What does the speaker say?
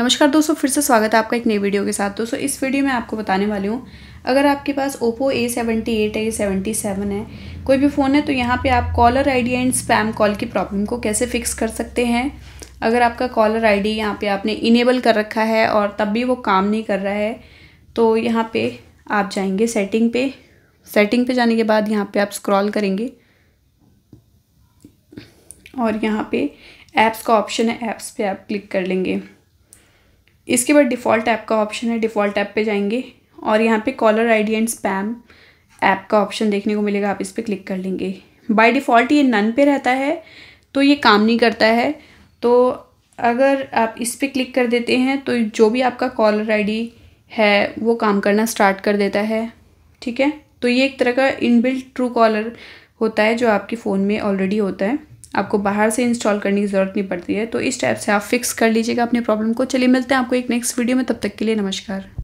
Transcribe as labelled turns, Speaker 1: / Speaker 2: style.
Speaker 1: नमस्कार दोस्तों फिर से स्वागत है आपका एक नई वीडियो के साथ दोस्तों इस वीडियो में आपको बताने वाली हूँ अगर आपके पास ओप्पो ए सेवेंटी एट है ए सेवेंटी सेवन है कोई भी फ़ोन है तो यहाँ पे आप caller ID and spam call की प्रॉब्लम को कैसे फिक्स कर सकते हैं अगर आपका कॉलर आई डी यहाँ पर आपने इनेबल कर रखा है और तब भी वो काम नहीं कर रहा है तो यहाँ पर आप जाएंगे सेटिंग पे सेटिंग पे जाने के बाद यहाँ पर आप स्क्रॉल करेंगे और यहाँ पर ऐप्स का ऑप्शन है ऐप्स पे आप क्लिक कर लेंगे इसके बाद डिफ़ॉल्ट ऐप का ऑप्शन है डिफ़ॉल्ट ऐप पे जाएंगे और यहाँ पे caller ID and spam app का ऑप्शन देखने को मिलेगा आप इस पर क्लिक कर लेंगे बाय डिफ़ॉल्ट ये नन पे रहता है तो ये काम नहीं करता है तो अगर आप इस पर क्लिक कर देते हैं तो जो भी आपका कॉलर आई है वो काम करना स्टार्ट कर देता है ठीक है तो ये एक तरह का इनबिल्ट ट्रू कॉलर होता है जो आपके फ़ोन में ऑलरेडी होता है आपको बाहर से इंस्टॉल करने की ज़रूरत नहीं पड़ती है तो इस टाइप से आप फिक्स कर लीजिएगा अपने प्रॉब्लम को चलिए मिलते हैं आपको एक नेक्स्ट वीडियो में तब तक के लिए नमस्कार